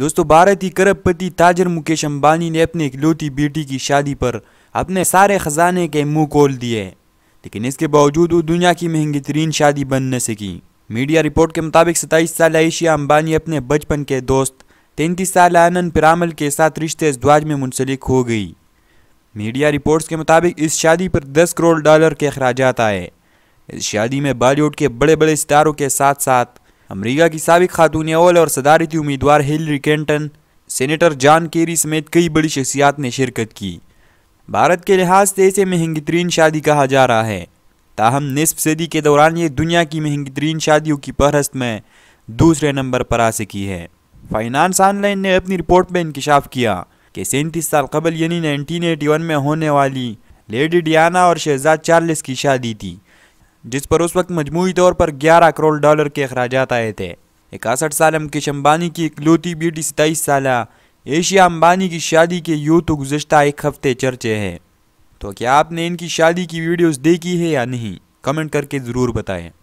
دوستو بھارتی کرب پتی تاجر مکیش امبانی نے اپنے ایک بیٹی کی شادی پر اپنے سارے خزانے کے منہ کھول دیے لیکن اس کے باوجود وہ دنیا کی مہنگی ترین شادی بن نہ سکی میڈیا رپورٹ کے مطابق ستائیس سالہ ایشیا امبانی اپنے بچپن کے دوست تینتیس سالہ آنند پرامل کے ساتھ رشتے ازدواج میں منسلک ہو گئی میڈیا رپورٹس کے مطابق اس شادی پر دس کروڑ ڈالر کے اخراجات آئے اس شادی میں بالی ووڈ کے بڑے بڑے ستاروں کے ساتھ ساتھ امریکہ کی سابق خاتون اول اور صدارتی امیدوار Hillary Clinton senator John Kerry سمیت کئی بڑی شخصیات نے شرکت کی بھارت کے لحاظ سے اسے مہنگی ترین شادی کہا جا رہا ہے تاہم نصف صدی کے دوران یہ دنیا کی مہنگی ترین شادیوں کی فہرست میں دوسرے نمبر پر آ سکی ہے فائنانس آن لائن نے اپنی رپورٹ میں انکشاف کیا کہ سینتیس سال قبل یعنی نائنٹین ایٹی ون میں ہونے والی لیڈی ڈیانا اور شہزاد چارلس کی شادی تھی جس پر اس وقت مجموعی طور پر گیارہ کروڑ ڈالر کے اخراجات آئے تھے اکاسٹھ سال مکیش امبانی کی اکلوتی بیٹی ستائیس سالہ ایشیا امبانی کی شادی کے یوں تو گزشتہ ایک ہفتے چرچے ہے تو کیا آپ نے ان کی شادی کی ویڈیوز دیکھی ہے یا نہیں کمنٹ کر کے ضرور بتائیں